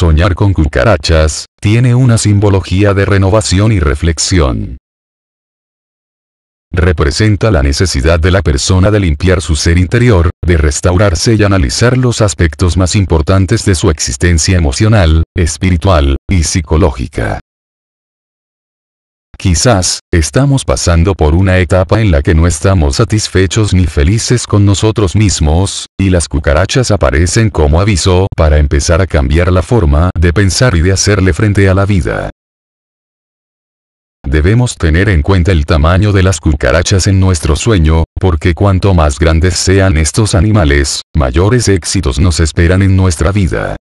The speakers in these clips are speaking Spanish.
Soñar con cucarachas, tiene una simbología de renovación y reflexión. Representa la necesidad de la persona de limpiar su ser interior, de restaurarse y analizar los aspectos más importantes de su existencia emocional, espiritual y psicológica. Quizás, estamos pasando por una etapa en la que no estamos satisfechos ni felices con nosotros mismos, y las cucarachas aparecen como aviso para empezar a cambiar la forma de pensar y de hacerle frente a la vida. Debemos tener en cuenta el tamaño de las cucarachas en nuestro sueño, porque cuanto más grandes sean estos animales, mayores éxitos nos esperan en nuestra vida.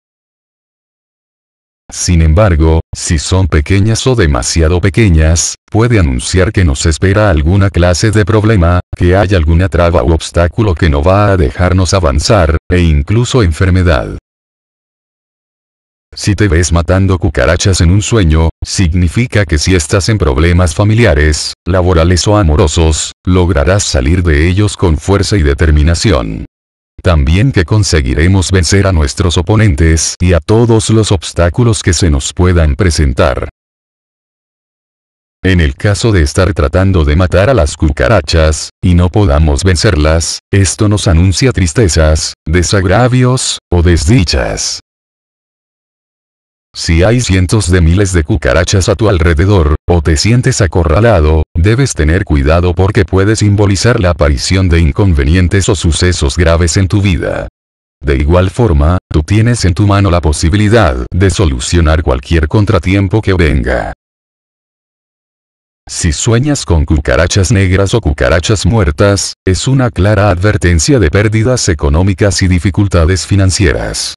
Sin embargo, si son pequeñas o demasiado pequeñas, puede anunciar que nos espera alguna clase de problema, que hay alguna traba u obstáculo que no va a dejarnos avanzar, e incluso enfermedad. Si te ves matando cucarachas en un sueño, significa que si estás en problemas familiares, laborales o amorosos, lograrás salir de ellos con fuerza y determinación también que conseguiremos vencer a nuestros oponentes y a todos los obstáculos que se nos puedan presentar. En el caso de estar tratando de matar a las cucarachas, y no podamos vencerlas, esto nos anuncia tristezas, desagravios, o desdichas. Si hay cientos de miles de cucarachas a tu alrededor, o te sientes acorralado, debes tener cuidado porque puede simbolizar la aparición de inconvenientes o sucesos graves en tu vida. De igual forma, tú tienes en tu mano la posibilidad de solucionar cualquier contratiempo que venga. Si sueñas con cucarachas negras o cucarachas muertas, es una clara advertencia de pérdidas económicas y dificultades financieras.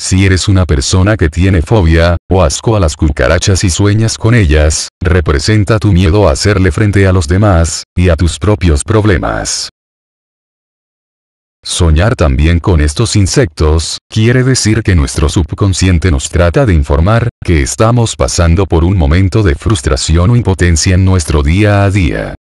Si eres una persona que tiene fobia, o asco a las cucarachas y sueñas con ellas, representa tu miedo a hacerle frente a los demás, y a tus propios problemas. Soñar también con estos insectos, quiere decir que nuestro subconsciente nos trata de informar, que estamos pasando por un momento de frustración o impotencia en nuestro día a día.